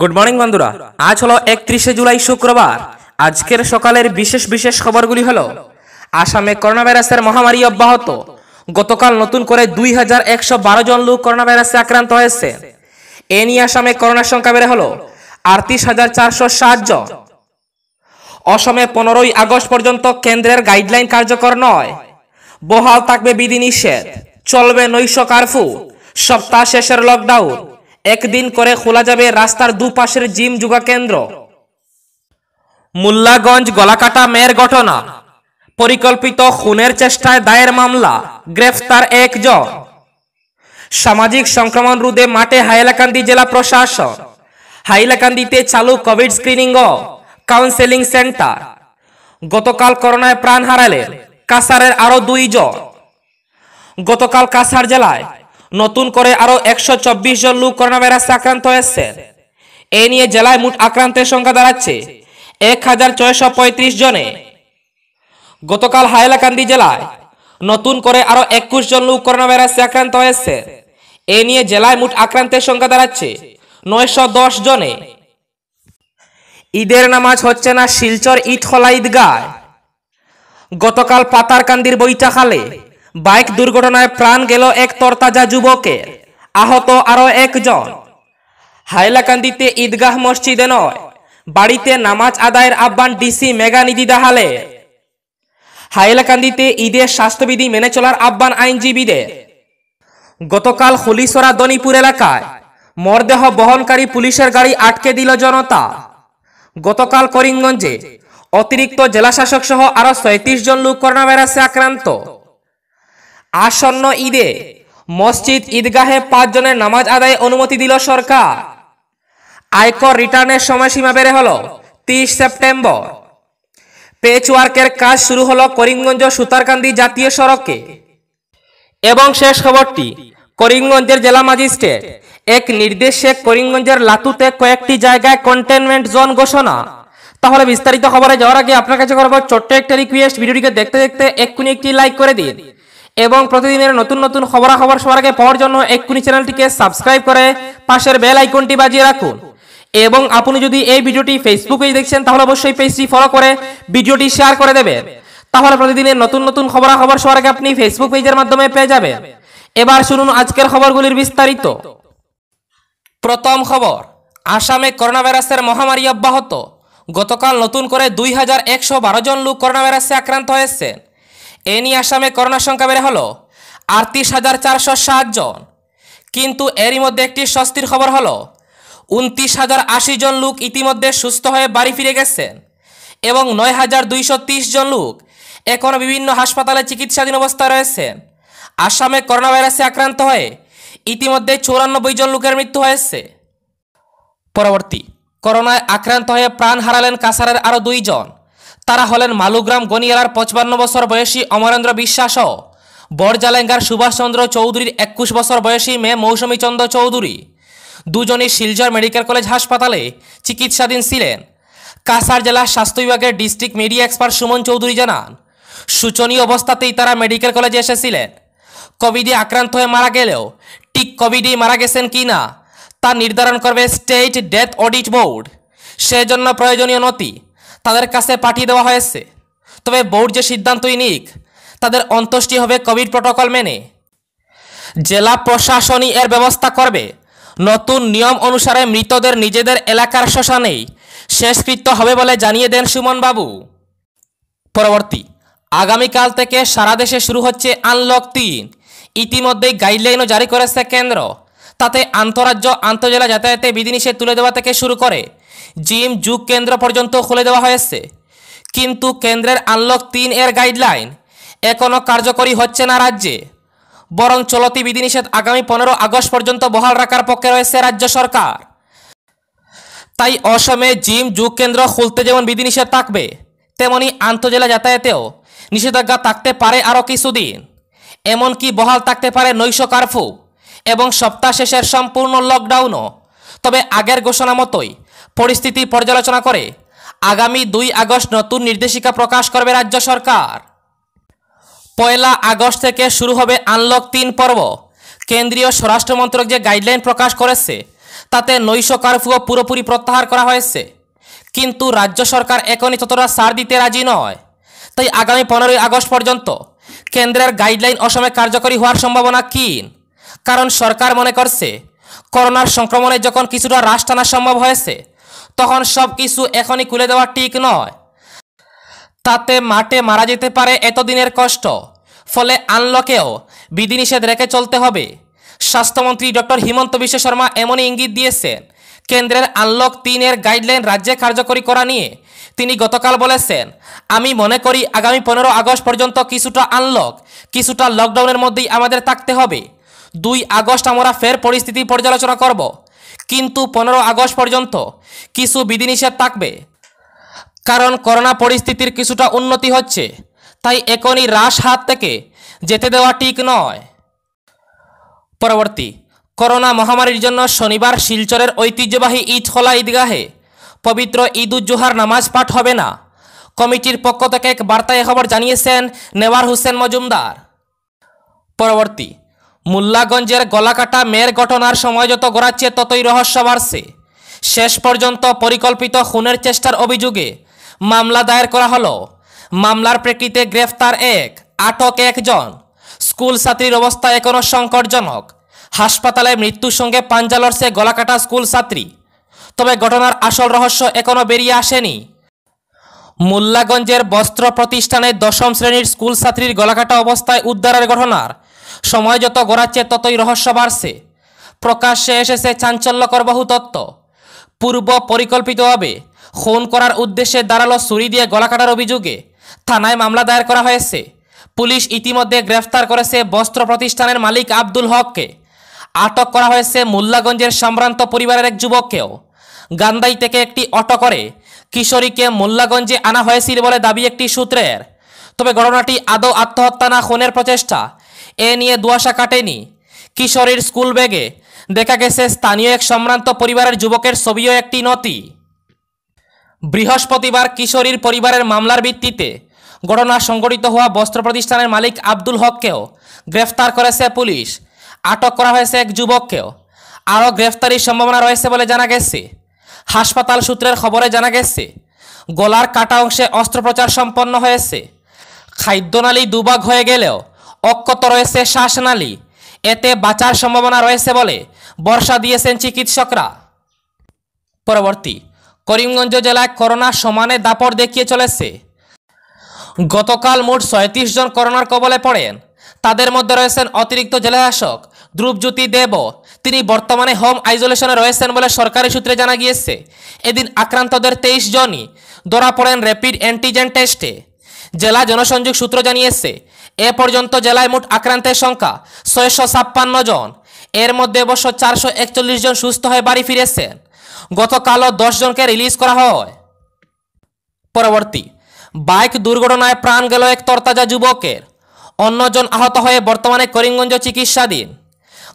good morning বন্ধুরা আজ হলো একত্রিশে জুলাই শুক্রবার আজকের সকালের বিশেষ বিশেষ খবরগুলি হলো আসামে করোনা ভাইরাসের মহামারী অব্যাহত গতকাল নতুন করে দুই হাজার একশো বারো জন লোক করোনা ভাইরাসে আক্রান্ত হয়েছে এ নিয়ে আসামে করোনার সংখ্যা বেড়ে হলো আটত্রিশ হাজার চারশো সাত জন অসমে পনেরোই আগস্ট পর্যন্ত কেন্দ্রের গাইডলাইন কার্যকর নয় বহাল থাকবে বিধিনিষেধ চলবে নৈশ কারফু সপ্তাহ শেষের লকডাউন একদিন করে খোলা যাবে রাস্তার দুপাশের জিম যোগা কেন্দ্র মোল্লাগঞ্জ গলাকাটা মেয়ের ঘটনা পরিকল্পিত খুনের চেষ্টায় দায়ের মামলা গ্রেফতার একজন সামাজিক সংক্রমণ রোধে মাঠে হাইলাকান্দি জেলা প্রশাসন হাইলাকান্দিতে চালু কোভিড স্ক্রিনিং ও কাউন্সেলিং সেন্টার গতকাল করোনায় প্রাণ হারালেন কাসারের আরো দুইজন গতকাল কাসার জেলায় নতুন করে আরও একশো চব্বিশ জন লোক করোনা ভাইরাসে আক্রান্ত হয়েছে এ নিয়ে জেলায় মোট আক্রান্তের সংখ্যা দাঁড়াচ্ছে এক হাজার ছয়শো পঁয়ত্রিশ জনে গতকাল হাইলাকান্দি জেলায় নতুন করে আরও একুশ জন লোক করোনা ভাইরাসে আক্রান্ত হয়েছে এ নিয়ে জেলায় মোট আক্রান্তের সংখ্যা দাঁড়াচ্ছে নয়শো দশ জনে ঈদের নামাজ হচ্ছে না শিলচর ইটখলা গায় গতকাল পাতারকান্দির খালে বাইক দুর্ঘটনায় প্রাণ গেল এক তরতাজা যুবকের আহত আরও একজন হাইলাকান্দিতে ঈদগাহ মসজিদে নয় বাড়িতে নামাজ আদায়ের আহ্বান ডিসি মেগানিধি দাহালে হাইলাকান্দিতে ঈদের স্বাস্থ্যবিধি মেনে চলার আহ্বান আইনজীবীদের গতকাল হলিসরা দনিপুর এলাকায় মরদেহ বহনকারী পুলিশের গাড়ি আটকে দিল জনতা গতকাল করিমগঞ্জে অতিরিক্ত জেলাশাসক সহ আরো সৈত্রিশ জন লোক করোনা ভাইরাসে আক্রান্ত আসন্ন ঈদে মসজিদ ঈদগাহে পাঁচজনের নামাজ আদায় অনুমতি দিল সরকার আয়কর রিটার্নের সময়সীমা বেড়ে হল তিরিশ সেপ্টেম্বর পেচওয়ার্কের কাজ শুরু হলো করিমগঞ্জ সুতারকান্দি জাতীয় সড়কে এবং শেষ খবরটি করিমগঞ্জের জেলা ম্যাজিস্ট্রেট এক নির্দেশে করিমগঞ্জের লাতুতে কয়েকটি জায়গায় কন্টেনমেন্ট জোন ঘোষণা তাহলে বিস্তারিত খবরে যাওয়ার আগে আপনার কাছে করবো ছোট্ট একটা রিকোয়েস্ট ভিডিওটিকে দেখতে দেখতে এক্ষুনি একটি লাইক করে দিন এবং প্রতিদিনের নতুন নতুন খবরাখবর সবার আগে পাওয়ার জন্য এক্ষুনি চ্যানেলটিকে সাবস্ক্রাইব করে পাশের বেল আইকনটি বাজিয়ে রাখুন এবং আপনি যদি এই ভিডিওটি ফেসবুকেই দেখছেন তাহলে অবশ্যই পেজটি ফলো করে ভিডিওটি শেয়ার করে দেবেন তাহলে প্রতিদিনের নতুন নতুন খবরাখবর সবার আগে আপনি ফেসবুক পেজের মাধ্যমে পেয়ে যাবেন এবার শুনুন আজকের খবরগুলির বিস্তারিত প্রথম খবর আসামে করোনা ভাইরাসের মহামারী অব্যাহত গতকাল নতুন করে দুই হাজার একশো বারো জন লোক করোনা ভাইরাসে আক্রান্ত হয়েছেন এ নিয়ে আসামে করোনা সংখ্যা বেড়ে হলো আটত্রিশ হাজার চারশো সাতজন কিন্তু এরই মধ্যে একটি স্বস্তির খবর হলো উনত্রিশ হাজার আশি জন লোক ইতিমধ্যে সুস্থ হয়ে বাড়ি ফিরে গেছেন এবং নয় হাজার দুইশো তিরিশ জন লোক এখন বিভিন্ন হাসপাতালে চিকিৎসাধীন অবস্থায় রয়েছেন আসামে করোনা ভাইরাসে আক্রান্ত হয়ে ইতিমধ্যে চৌরানব্বই জন লোকের মৃত্যু হয়েছে পরবর্তী করোনায় আক্রান্ত হয়ে প্রাণ হারালেন কাসারের আরও দুইজন তারা হলেন মালুগ্রাম গনিয়ালার পঁচপান্ন বছর বয়সী অমরেন্দ্র বিশ্বাস বরজালেঙ্গার সুভাষচন্দ্র চৌধুরীর একুশ বছর বয়সী মেয়ে মৌসুমী চন্দ্র চৌধুরী দুজনই শিলচর মেডিকেল কলেজ হাসপাতালে চিকিৎসাধীন ছিলেন কাসার জেলার স্বাস্থ্য বিভাগের district media expert Suman Chowdhury জানান সূচনীয় অবস্থাতেই তারা মেডিকেল কলেজে এসেছিলেন কোভিডে আক্রান্ত হয়ে মারা গেলেও ঠিক কোভিডেই মারা গেছেন কি না তা নির্ধারণ করবে স্টেট ডেথ অডিট বোর্ড সেজন্য প্রয়োজনীয় নথি তাদের কাছে পাঠিয়ে দেওয়া হয়েছে তবে বোর্ড যে সিদ্ধান্তই নিক তাদের অন্ত্যেষ্টি হবে কোভিড প্রোটোকল মেনে জেলা প্রশাসনই এর ব্যবস্থা করবে নতুন নিয়ম অনুসারে মৃতদের নিজেদের এলাকার শ্মশানেই শেষকৃত্য হবে বলে জানিয়ে দেন সুমনবাবু পরবর্তী আগামীকাল থেকে সারা দেশে শুরু হচ্ছে আনলক তিন ইতিমধ্যেই গাইডলাইনও জারি করেছে কেন্দ্র তাতে আন্তঃরাজ্য আন্তজেলা যাতায়াতে বিধিনিষেধ তুলে দেওয়া থেকে শুরু করে জিম যুগ কেন্দ্র পর্যন্ত খুলে দেওয়া হয়েছে কিন্তু কেন্দ্রের আনলক তিন এর গাইডলাইন এখনও কার্যকরী হচ্ছে না রাজ্যে বরং চলতি বিধিনিষেধ আগামী পনেরো আগস্ট পর্যন্ত বহাল রাখার পক্ষে রয়েছে রাজ্য সরকার তাই অসমে জিম যুগ কেন্দ্র খুলতে যেমন বিধিনিষেধ থাকবে তেমনি আন্তজেলা যাতায়াতেও নিষেধাজ্ঞা থাকতে পারে আরও কিছুদিন এমনকি বহাল থাকতে পারে নৈশ কারফু এবং সপ্তাহ শেষের সম্পূর্ণ লকডাউনও তবে আগের ঘোষণা মতোই পরিস্থিতি পর্যালোচনা করে আগামী দুই আগস্ট নতুন নির্দেশিকা প্রকাশ করবে রাজ্য সরকার পয়লা আগস্ট থেকে শুরু হবে আনলক তিন পর্ব কেন্দ্রীয় স্বরাষ্ট্রমন্ত্রক যে গাইডলাইন প্রকাশ করেছে তাতে নৈশ কারফিউ পুরোপুরি প্রত্যাহার করা হয়েছে কিন্তু রাজ্য সরকার এখনই ততটা সার দিতে রাজি নয় তাই আগামী পনেরোই আগস্ট পর্যন্ত কেন্দ্রের গাইডলাইন অসমে কার্যকরী হওয়ার সম্ভাবনা কিন কারণ সরকার মনে করছে করোনার সংক্রমণে যখন কিছুটা রাস টানা সম্ভব হয়েছে তখন সব কিছু এখনই খুলে দেওয়া ঠিক নয় তাতে মাঠে মারা যেতে পারে এতদিনের কষ্ট ফলে আনলকেও বিধিনিষেধ রেখে চলতে হবে স্বাস্থ্যমন্ত্রী ডক্টর হিমন্ত বিশ্ব শর্মা এমনই ইঙ্গিত দিয়েছেন কেন্দ্রের আনলক তিনের গাইডলাইন রাজ্যে কার্যকরী করা নিয়ে তিনি গতকাল বলেছেন আমি মনে করি আগামী পনেরো আগস্ট পর্যন্ত কিছুটা আনলক কিছুটা লকডাউনের মধ্যেই আমাদের থাকতে হবে দুই আগস্ট আমরা ফের পরিস্থিতি পর্যালোচনা করব কিন্তু পনেরো আগস্ট পর্যন্ত কিছু বিধিনিষেধ থাকবে কারণ করোনা পরিস্থিতির কিছুটা উন্নতি হচ্ছে তাই এখনই রাস হাত থেকে যেতে দেওয়া ঠিক নয় পরবর্তী করোনা মহামারীর জন্য শনিবার শিলচরের ঐতিহ্যবাহী ঈদ খোলা ঈদগাহে পবিত্র ঈদুজ্জোহার নামাজ পাঠ হবে না কমিটির পক্ষ থেকে এক বার্তায় খবর জানিয়েছেন নেওয়ার হোসেন মজুমদার পরবর্তী মোল্লাগঞ্জের গলাকাটা মেয়ের ঘটনার সময় যত গড়াচ্ছে ততই রহস্য বাড়ছে শেষ পর্যন্ত পরিকল্পিত খুনের চেষ্টার অভিযোগে মামলা দায়ের করা হলো মামলার প্রেক্ষিতে গ্রেফতার এক আটক একজন স্কুল ছাত্রীর অবস্থা এখনও সংকটজনক হাসপাতালে মৃত্যুর সঙ্গে পাঞ্জা লড়ছে গলাকাটা স্কুল ছাত্রী তবে ঘটনার আসল রহস্য এখনও বেরিয়ে আসেনি মোল্লাগঞ্জের বস্ত্র প্রতিষ্ঠানে দশম শ্রেণীর স্কুল ছাত্রীর গলাকাটা অবস্থায় উদ্ধারের ঘটনার সময় যত গড়াচ্ছে ততই রহস্য বাড়ছে প্রকাশ্যে এসেছে চাঞ্চল্যকর বহু তত্ত্ব পূর্ব পরিকল্পিতভাবে খুন করার উদ্দেশ্যে দাঁড়ালো ছুরি দিয়ে গলা কাটার অভিযোগে থানায় মামলা দায়ের করা হয়েছে পুলিশ ইতিমধ্যে গ্রেফতার করেছে বস্ত্র প্রতিষ্ঠানের মালিক আব্দুল হককে আটক করা হয়েছে মোল্লাগঞ্জের সম্ভ্রান্ত পরিবারের এক যুবককেও গান্দাই থেকে একটি অটো করে কিশোরীকে মোল্লাগঞ্জে আনা হয়েছিল বলে দাবি একটি সূত্রের তবে ঘটনাটি আদৌ আত্মহত্যা না খুনের প্রচেষ্টা এ নিয়ে দুয়াশা কাটেনি কিশোরীর স্কুল ব্যাগে দেখা গেছে স্থানীয় এক সম্ভ্রান্ত পরিবারের যুবকের ছবিও একটি নথি বৃহস্পতিবার কিশোরীর পরিবারের মামলার ভিত্তিতে ঘটনা সংঘটিত হওয়া বস্ত্র প্রতিষ্ঠানের মালিক আব্দুল হককেও গ্রেফতার করেছে পুলিশ আটক করা হয়েছে এক যুবককেও আরও গ্রেফতারির সম্ভাবনা রয়েছে বলে জানা গেছে হাসপাতাল সূত্রের খবরে জানা গেছে গলার কাটা অংশে অস্ত্রোপচার সম্পন্ন হয়েছে খাদ্যনালী দুবাগ হয়ে গেলেও অক্ষত রয়েছে শ্বাসনালী এতে বাঁচার সম্ভাবনা রয়েছে বলে বর্ষা দিয়েছেন চিকিৎসকরা পরবর্তী করিমগঞ্জ জেলায় করোনা সমানে দাপট দেখিয়ে চলেছে গতকাল মোট ছয়ত্রিশ জন করোনার কবলে পড়েন তাদের মধ্যে রয়েছেন অতিরিক্ত জেলাশাসক ধ্রুবজ্যোতি দেব তিনি বর্তমানে হোম আইসোলেশনে রয়েছেন বলে সরকারি সূত্রে জানা গিয়েছে এদিন আক্রান্তদের তেইশ জনই ধরা পড়েন র্যাপিড অ্যান্টিজেন টেস্টে জেলা জনসংযোগ সূত্র জানিয়েছে এ পর্যন্ত জেলায় মোট আক্রান্তের সংখ্যা ছয়শো ছাপ্পান্ন জন এর মধ্যে অবশ্য চারশো একচল্লিশ জন সুস্থ হয়ে বাড়ি ফিরেছেন গতকালও দশ জনকে রিলিজ করা হয় পরবর্তী বাইক দুর্ঘটনায় প্রাণ গেল এক তরতাজা যুবকের অন্যজন আহত হয়ে বর্তমানে করিমগঞ্জ চিকিৎসাধীন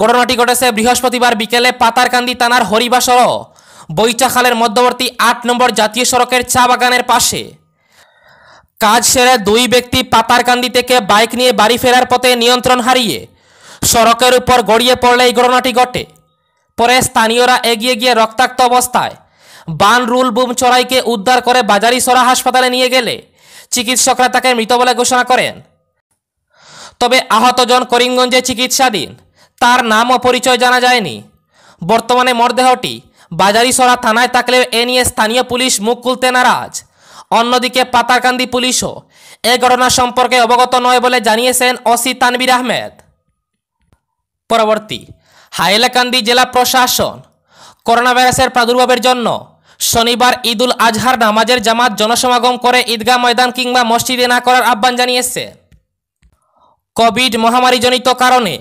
ঘটনাটি ঘটেছে বৃহস্পতিবার বিকেলে পাতারকান্দি থানার হরিবাসর বৈচাখালের মধ্যবর্তী আট নম্বর জাতীয় সড়কের চা বাগানের পাশে কাজ সেরে দুই ব্যক্তি পাতারকান্দি থেকে বাইক নিয়ে বাড়ি ফেরার পথে নিয়ন্ত্রণ হারিয়ে সড়কের উপর গড়িয়ে পড়লে এই ঘটনাটি ঘটে পরে স্থানীয়রা এগিয়ে গিয়ে রক্তাক্ত অবস্থায় বান রুল বুম চড়াইকে উদ্ধার করে বাজারিসরা হাসপাতালে নিয়ে গেলে চিকিৎসকরা তাকে মৃত বলে ঘোষণা করেন তবে আহতজন করিমগঞ্জে চিকিৎসাধীন তার নাম ও পরিচয় জানা যায়নি বর্তমানে মরদেহটি বাজারিসরা থানায় থাকলেও এ নিয়ে স্থানীয় পুলিশ মুখ খুলতে নারাজ অন্যদিকে পাতারকান্দি পুলিশও এ ঘটনা সম্পর্কে অবগত নয় বলে জানিয়েছেন অসি তানবির আহমেদ পরবর্তী হাইলাকান্দি জেলা প্রশাসন করোনা ভাইরাসের প্রাদুর্ভাবের জন্য শনিবার ঈদুল আজহার নামাজের জামাত জনসমাগম করে ঈদগাহ ময়দান কিংবা মসজিদে না করার আহ্বান জানিয়েছে কোভিড মহামারীজনিত কারণে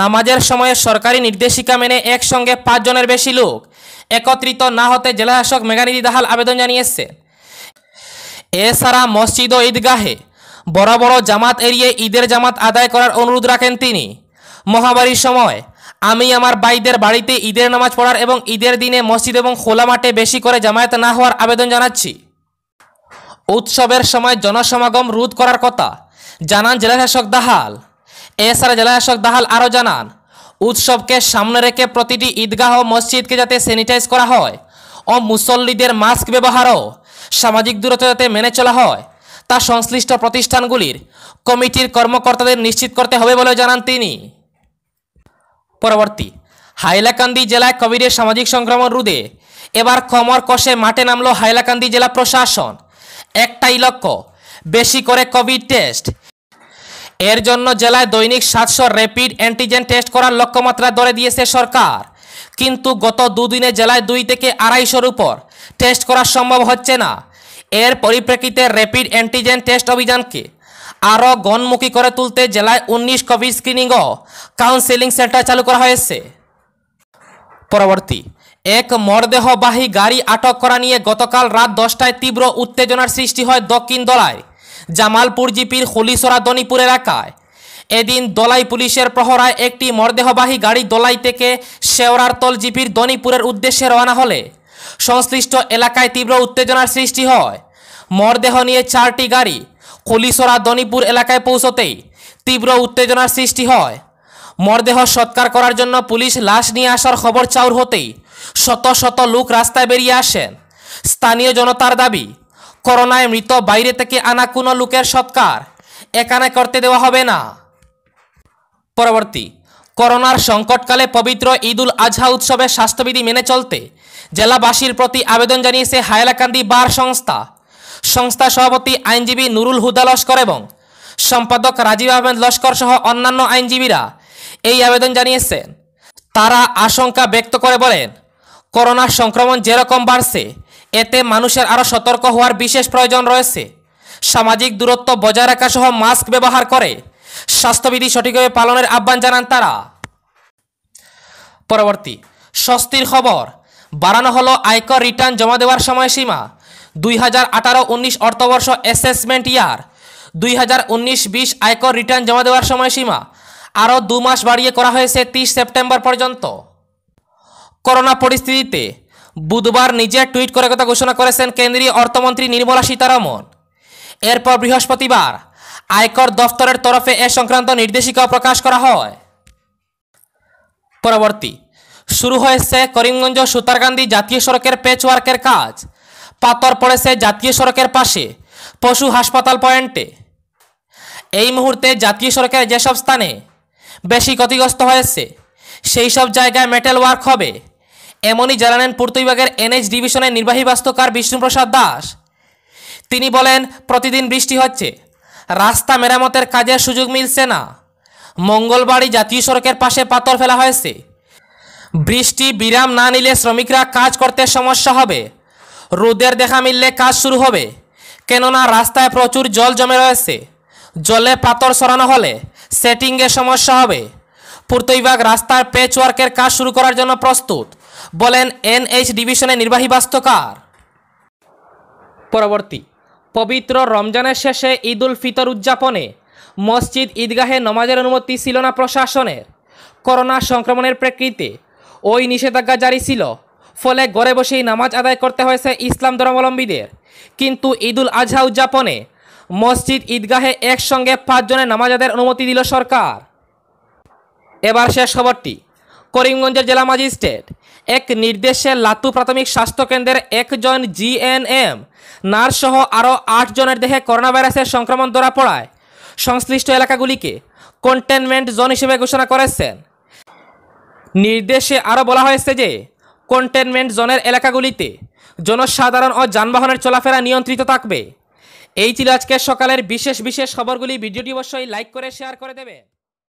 নামাজের সময়ে সরকারি নির্দেশিকা মেনে একসঙ্গে পাঁচজনের বেশি লোক একত্রিত না হতে জেলাশাসক মেঘানিধি দাহাল আবেদন জানিয়েছে এছাড়া মসজিদ ও ঈদগাহে বড় বড় জামাত এড়িয়ে ঈদের জামাত আদায় করার অনুরোধ রাখেন তিনি মহামারীর সময় আমি আমার বাইদের বাড়িতে ঈদের নামাজ পড়ার এবং ঈদের দিনে মসজিদ এবং খোলা মাঠে বেশি করে জামায়াত না হওয়ার আবেদন জানাচ্ছি উৎসবের সময় জনসমাগম রোধ করার কথা জানান জেলাশাসক দাহাল এছাড়া জেলাশাসক দাহাল আরও জানান উৎসবকে সামনে রেখে প্রতিটি ঈদগাহ ও মসজিদকে যাতে স্যানিটাইজ করা হয় ও মুসল্লিদের মাস্ক ব্যবহারও সামাজিক দূরত্ব যাতে মেনে চলা হয় তা সংশ্লিষ্ট প্রতিষ্ঠানগুলির কমিটির কর্মকর্তাদের নিশ্চিত করতে হবে বলে জানান তিনি পরবর্তী হাইলাকান্দি জেলায় কোভিডের সামাজিক সংক্রমণ রুদে এবার কমর কষে মাঠে নামল হাইলাকান্দি জেলা প্রশাসন একটাই লক্ষ্য বেশি করে কোভিড টেস্ট এর জন্য জেলায় দৈনিক সাতশো র্যাপিড অ্যান্টিজেন টেস্ট করার লক্ষ্যমাত্রা ধরে দিয়েছে সরকার কিন্তু গত দুদিনে জেলায় দুই থেকে আড়াইশোর উপর টেস্ট করা সম্ভব হচ্ছে না এর পরিপ্রেক্ষিতে র্যাপিড অ্যান্টিজেন টেস্ট অভিযানকে আরও গণমুখী করে তুলতে জেলায় উনিশ কোভিড স্ক্রিনিং ও কাউন্সেলিং সেন্টার চালু করা হয়েছে পরবর্তী এক মরদেহবাহী গাড়ি আটক করা নিয়ে গতকাল রাত দশটায় তীব্র উত্তেজনার সৃষ্টি হয় দক্ষিণ দলায় জামালপুর জিপির হলিসরা দনিপুর এলাকায় এদিন দলাই পুলিশের প্রহরায় একটি মরদেহবাহী গাড়ি দলাই থেকে শেওরার জিপির দনিপুরের উদ্দেশ্যে রওনা হলে সংশ্লিষ্ট এলাকায় তীব্র উত্তেজনার সৃষ্টি হয় মরদেহ নিয়ে চারটি গাড়ি কলিসরা দনিপুর এলাকায় পৌঁছতেই তীব্র উত্তেজনার সৃষ্টি হয় মরদেহ সৎকার করার জন্য পুলিশ লাশ নিয়ে আসার খবর চাউর হতেই শত শত লোক রাস্তায় বেরিয়ে আসেন স্থানীয় জনতার দাবি করোনায় মৃত বাইরে থেকে আনা কোনো লোকের সৎকার এখানে করতে দেওয়া হবে না পরবর্তী করোনার সংকটকালে পবিত্র ঈদুল আজহা উৎসবে স্বাস্থ্যবিধি মেনে চলতে জেলাবাসীর প্রতি আবেদন জানিয়েছে হায়লাকান্দি বার সংস্থা সংস্থা সভাপতি আইনজীবী নুরুল হুদা লস্কর এবং সম্পাদক রাজীব আহমেদ লস্কর সহ অন্যান্য আইনজীবীরা এই আবেদন জানিয়েছেন তারা আশঙ্কা ব্যক্ত করে বলেন করোনা সংক্রমণ যেরকম বাড়ছে এতে মানুষের আরও সতর্ক হওয়ার বিশেষ প্রয়োজন রয়েছে সামাজিক দূরত্ব বজায় রাখা সহ মাস্ক ব্যবহার করে স্বাস্থ্যবিধি সঠিকভাবে পালনের আহ্বান জানান তারা পরবর্তী স্বস্তির খবর বাড়ানো হলো আয়কর রিটার্ন জমা দেওয়ার সময়সীমা দুই হাজার আঠারো উনিশ অর্থবর্ষ অ্যাসেসমেন্ট ইয়ার দুই হাজার উনিশ বিশ আয়কর রিটার্ন জমা দেওয়ার সময়সীমা আরও দু মাস বাড়িয়ে করা হয়েছে তিরিশ সেপ্টেম্বর পর্যন্ত করোনা পরিস্থিতিতে বুধবার নিজে টুইট করে কথা ঘোষণা করেছেন কেন্দ্রীয় অর্থমন্ত্রী নির্মলা সীতারামন এরপর বৃহস্পতিবার আয়কর দফতরের তরফে এ সংক্রান্ত নির্দেশিকা প্রকাশ করা হয় পরবর্তী শুরু হয়েছে করিমগঞ্জ সুতারকান্দি জাতীয় সড়কের পেচওয়ার্কের কাজ পাতর পড়েছে জাতীয় সড়কের পাশে পশু হাসপাতাল পয়েন্টে এই মুহূর্তে জাতীয় সড়কের যেসব স্থানে বেশি ক্ষতিগ্রস্ত হয়েছে সেই সব জায়গায় মেটেল ওয়ার্ক হবে এমনই জানালেন পূর্ত বিভাগের এনএইচ ডিভিশনের নির্বাহী বাস্তুকার বিষ্ণুপ্রসাদ দাস তিনি বলেন প্রতিদিন বৃষ্টি হচ্ছে রাস্তা মেরামতের কাজের সুযোগ মিলছে না মঙ্গলবাড়ি জাতীয় সড়কের পাশে পাথর ফেলা হয়েছে বৃষ্টি বিরাম না নিলে শ্রমিকরা কাজ করতে সমস্যা হবে রোদের দেখা মিললে কাজ শুরু হবে কেননা রাস্তায় প্রচুর জল জমে রয়েছে জলে পাথর সরানো হলে সেটিংয়ে সমস্যা হবে পূর্ত বিভাগ রাস্তার পেচওয়ার্কের কাজ শুরু করার জন্য প্রস্তুত বলেন এনএইচ ডিভিশনের নির্বাহী বাস্তকার পরবর্তী পবিত্র রমজানের শেষে ঈদ উল ফিতর উদযাপনে মসজিদ ঈদগাহে নমাজের অনুমতি ছিল না প্রশাসনের করোনা সংক্রমণের প্রেক্ষিতে ওই নিষেধাজ্ঞা জারি ছিল ফলে ঘরে বসেই নামাজ আদায় করতে হয়েছে ইসলাম ধর্মাবলম্বীদের কিন্তু ঈদুল আজহা উদযাপনে মসজিদ ঈদগাহে একসঙ্গে পাঁচজনের নামাজ আদায়ের অনুমতি দিল সরকার এবার শেষ খবরটি করিমগঞ্জের জেলা ম্যাজিস্ট্রেট এক নির্দেশে লাতু প্রাথমিক স্বাস্থ্যকেন্দ্রের একজন জিএনএম নার্স সহ আরও আট জনের দেহে করোনা ভাইরাসের সংক্রমণ ধরা পড়ায় সংশ্লিষ্ট এলাকাগুলিকে কন্টেনমেন্ট জোন হিসেবে ঘোষণা করেছেন নির্দেশে আরও বলা হয়েছে যে কন্টেনমেন্ট জোনের এলাকাগুলিতে জনসাধারণ ও যানবাহনের চলাফেরা নিয়ন্ত্রিত থাকবে এই ছিল আজকের সকালের বিশেষ বিশেষ খবরগুলি ভিডিওটি অবশ্যই লাইক করে শেয়ার করে দেবে